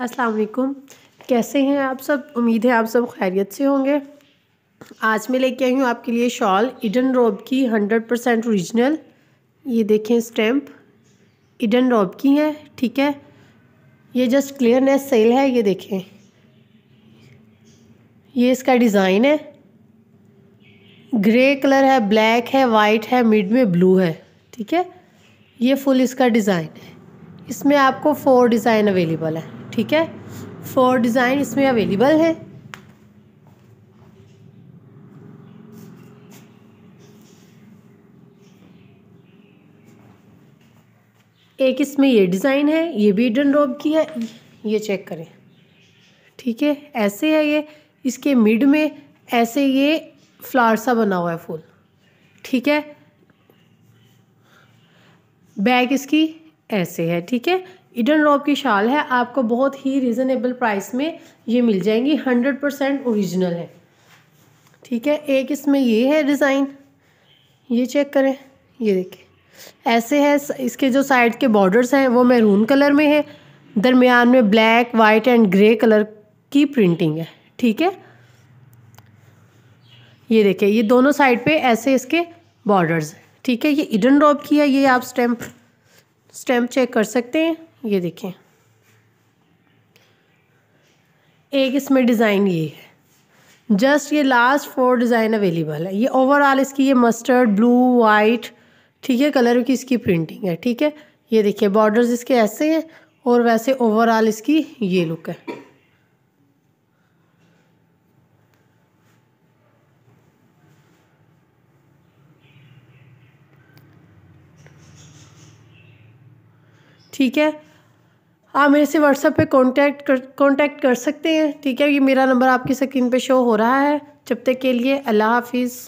अस्सलाम वालेकुम कैसे हैं आप सब उम्मीद है आप सब खैरियत से होंगे आज मैं लेके आई हूँ आपके लिए शॉल इडन रॉब की हंड्रेड परसेंट औरिजिनल ये देखें स्टैम्प इडन रॉब की है ठीक है ये जस्ट क्लियरनेस सेल है ये देखें ये इसका डिज़ाइन है ग्रे कलर है ब्लैक है वाइट है मिड में ब्लू है ठीक है ये फुल इसका डिज़ाइन है इसमें आपको फ़ोर डिज़ाइन अवेलेबल है ठीक है फोर डिज़ाइन इसमें अवेलेबल है एक इसमें ये डिज़ाइन है ये भी डन रोब की है ये चेक करें ठीक है ऐसे है ये इसके मिड में ऐसे ये फ्लावर सा बना हुआ है फूल ठीक है बैग इसकी ऐसे है ठीक है इडन रॉब की शाल है आपको बहुत ही रिजनेबल प्राइस में ये मिल जाएंगी हंड्रेड परसेंट औरिजिनल है ठीक है एक इसमें ये है डिज़ाइन ये चेक करें ये देखें ऐसे है इसके जो साइड के बॉर्डर्स हैं वो मैरून कलर में है दरमियान में black white and grey colour की प्रिंटिंग है ठीक है ये देखें ये दोनों साइड पे ऐसे इसके बॉर्डर्स हैं ठीक है ये इडन ड्रॉप की है ये आप स्टैम्प स्टैम्प चेक कर सकते हैं ये देखें एक इसमें डिज़ाइन ये है जस्ट ये लास्ट फोर डिज़ाइन अवेलेबल है ये ओवरऑल इसकी ये मस्टर्ड ब्लू वाइट ठीक है कलर की इसकी प्रिंटिंग है ठीक है ये देखिए बॉर्डर्स इसके ऐसे हैं और वैसे ओवरऑल इसकी ये लुक है ठीक है आप मेरे से व्हाट्सएप पे कांटेक्ट कर कॉन्टैक्ट कर सकते हैं ठीक है ये मेरा नंबर आपकी स्क्रीन पे शो हो रहा है जब तक के लिए अल्लाह हाफिज़